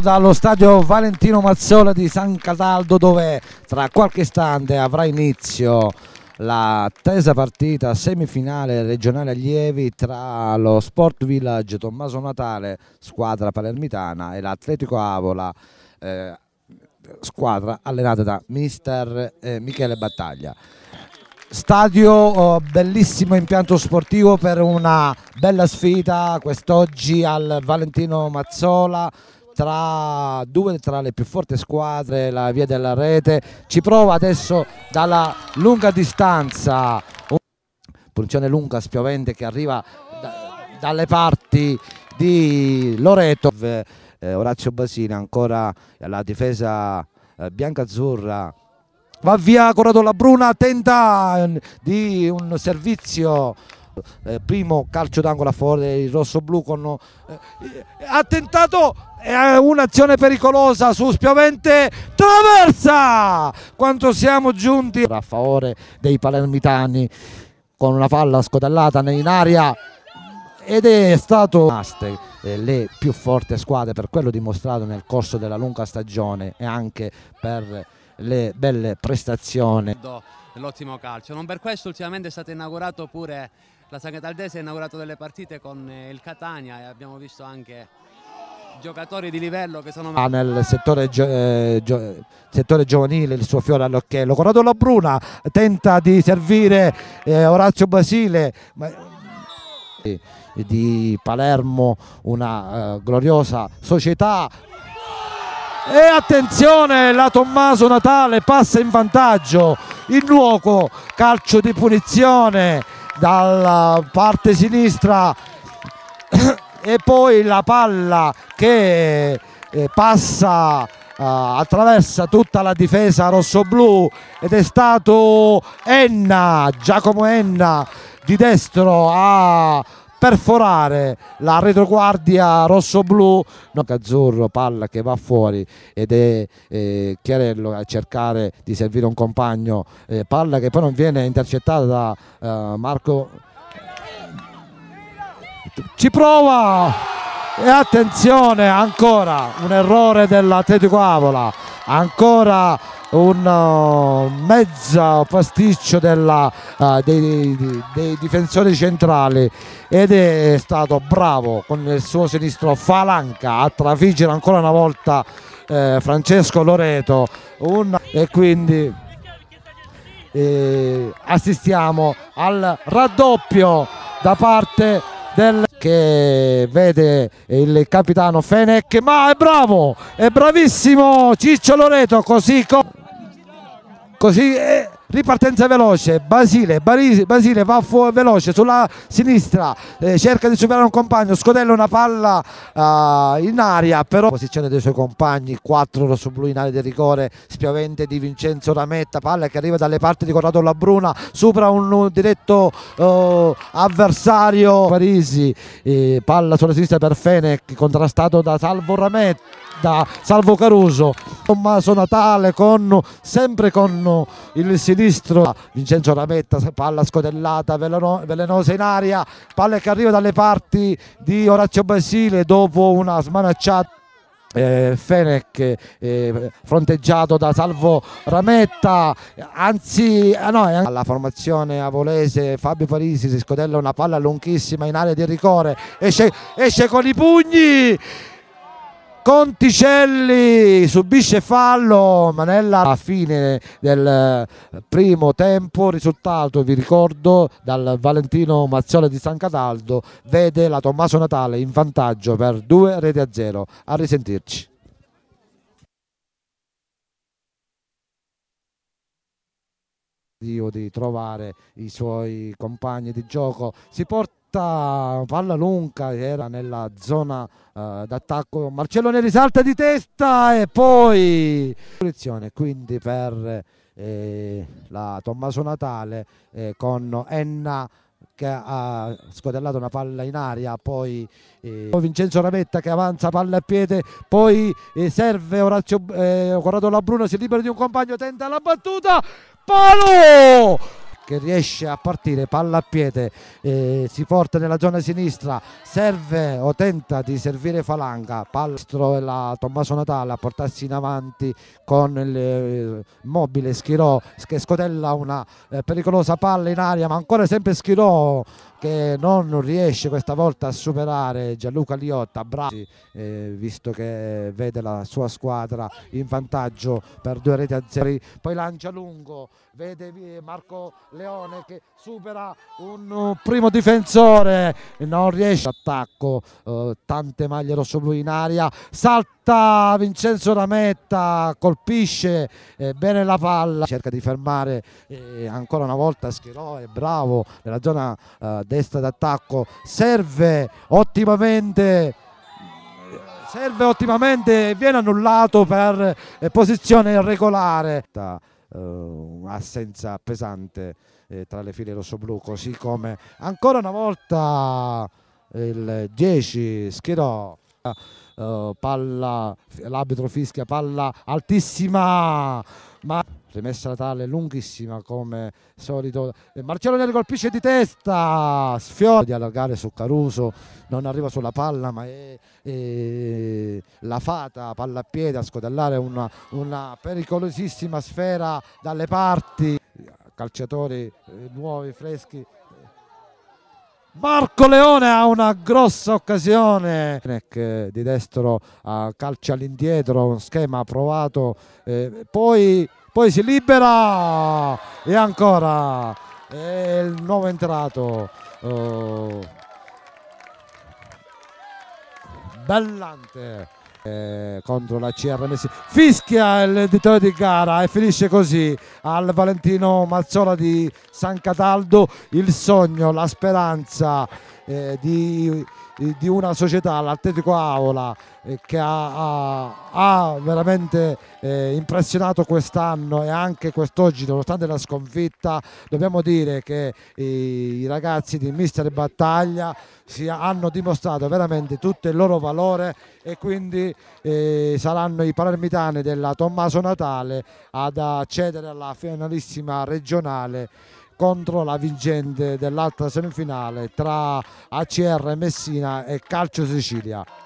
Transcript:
dallo stadio Valentino Mazzola di San Cataldo dove tra qualche istante avrà inizio la tesa partita semifinale regionale allievi tra lo Sport Village Tommaso Natale squadra palermitana e l'Atletico Avola eh, squadra allenata da mister eh, Michele Battaglia stadio oh, bellissimo impianto sportivo per una bella sfida quest'oggi al Valentino Mazzola tra due tra le più forti squadre la via della rete ci prova adesso dalla lunga distanza punizione lunga spiovente che arriva da, dalle parti di Loreto eh, Orazio Basina ancora alla difesa eh, bianca va via Corrado La Bruna tenta mm, di un servizio eh, primo calcio d'angolo a favore del rosso blu con eh, eh, ha tentato è un'azione pericolosa su Spiovente traversa quanto siamo giunti a favore dei palermitani con una palla scodellata in aria ed è stato eh, le più forti squadre per quello dimostrato nel corso della lunga stagione e anche per le belle prestazioni l'ottimo calcio non per questo ultimamente è stato inaugurato pure la Sagataldese ha inaugurato delle partite con eh, il Catania e abbiamo visto anche giocatori di livello che sono ah, nel settore, gio eh, gio settore, giovanile il suo fiore all'occhiello Corrado Bruna tenta di servire eh, Orazio Basile ma... di Palermo una eh, gloriosa società e attenzione la Tommaso Natale passa in vantaggio il nuovo calcio di punizione dalla parte sinistra e poi la palla che eh, passa eh, attraversa tutta la difesa rossoblù ed è stato Enna, Giacomo Enna di destro a perforare la retroguardia rosso no, azzurro, palla che va fuori ed è eh, Chiarello a cercare di servire un compagno eh, palla che poi non viene intercettata da eh, Marco ci prova e attenzione ancora un errore dell'Atletico Avola ancora un uh, mezzo pasticcio della, uh, dei, dei, dei, difensori centrali ed è stato bravo con il suo sinistro Falanca a trafiggere ancora una volta eh, Francesco Loreto un, e quindi eh, assistiamo al raddoppio da parte di del che vede il capitano Fenech ma è bravo è bravissimo Ciccio Loreto così, co così è, eh, ripartenza veloce Basile, Basile va veloce sulla sinistra eh, cerca di superare un compagno scodella una palla uh, in aria però posizione dei suoi compagni 4 rossoblu in area di rigore spiavente di Vincenzo Rametta palla che arriva dalle parti di Corrado Labruna supera un, un diretto uh, avversario Parisi eh, palla sulla sinistra per Fenech contrastato da Salvo Rametta da Salvo Caruso Tommaso Natale con, sempre con il sinistro Vincenzo Rametta palla scodellata velenosa in aria palla che arriva dalle parti di Orazio Basile dopo una smanacciata eh, Fenech eh, fronteggiato da Salvo Rametta anzi eh, no, alla formazione avolese Fabio Parisi si scodella una palla lunghissima in area di rigore esce, esce con i pugni Conticelli subisce fallo ma nella fine del eh, primo tempo risultato vi ricordo dal Valentino Mazzola di San Cataldo vede la Tommaso Natale in vantaggio per due reti a zero a risentirci di trovare i suoi compagni di gioco si porta ribalta, palla lunga che era nella zona uh, d'attacco. Marcellone risalta di testa e poi punizione quindi per eh, la Tommaso Natale eh, con Enna che ha scodellato una palla in aria, poi eh, Vincenzo Rametta che avanza palla a piede, poi eh, serve Orazio eh, Corrado Labruno, si libera di un compagno, tenta la battuta, palo! che riesce a partire palla a piede eh, si porta nella zona sinistra serve o tenta di servire Falanga palastro e la Tommaso Natale a portarsi in avanti con il eh, mobile Schirò che scotella una eh, pericolosa palla in aria ma ancora sempre Schirò che non riesce questa volta a superare Gianluca Liotta, bravi, eh, visto che vede la sua squadra in vantaggio per due reti a zero, poi lancia lungo, vede eh, Marco Leone che supera un primo difensore, non riesce attacco, eh, tante maglie rossoblu in aria, salta Vincenzo Rametta, colpisce eh, bene la palla, cerca di fermare eh, ancora una volta Schirò è bravo nella zona eh, destra d'attacco, serve ottimamente serve ottimamente viene annullato per eh, posizione regolare eh, un'assenza pesante eh, tra le file rossoblù così come ancora una volta il 10 schierò palla l'arbitro fischia palla altissima ma rimessa Natale lunghissima come solito Marcello Neri colpisce di testa sfiora di allargare su Caruso non arriva sulla palla ma è, è la fata palla a piede a scodellare una, una pericolosissima sfera dalle parti calciatori eh, nuovi freschi Marco Leone ha una grossa occasione di destro eh, calcia all'indietro un schema provato eh, poi poi si libera e ancora è il nuovo entrato oh. Bellante eh, contro la CRMS fischia il dittatore di gara e finisce così al Valentino Mazzola di San Cataldo il sogno, la speranza eh, di, di, una società, l'Atletico Aula, eh, che ha, ha, ha veramente eh, impressionato quest'anno e anche quest'oggi, nonostante la sconfitta, dobbiamo dire che i ragazzi di Mister Battaglia si hanno dimostrato veramente tutto il loro valore e quindi eh, saranno i palermitani della Tommaso Natale ad accedere alla finalissima regionale contro la vincente dell'altra semifinale tra ACR Messina e Calcio Sicilia.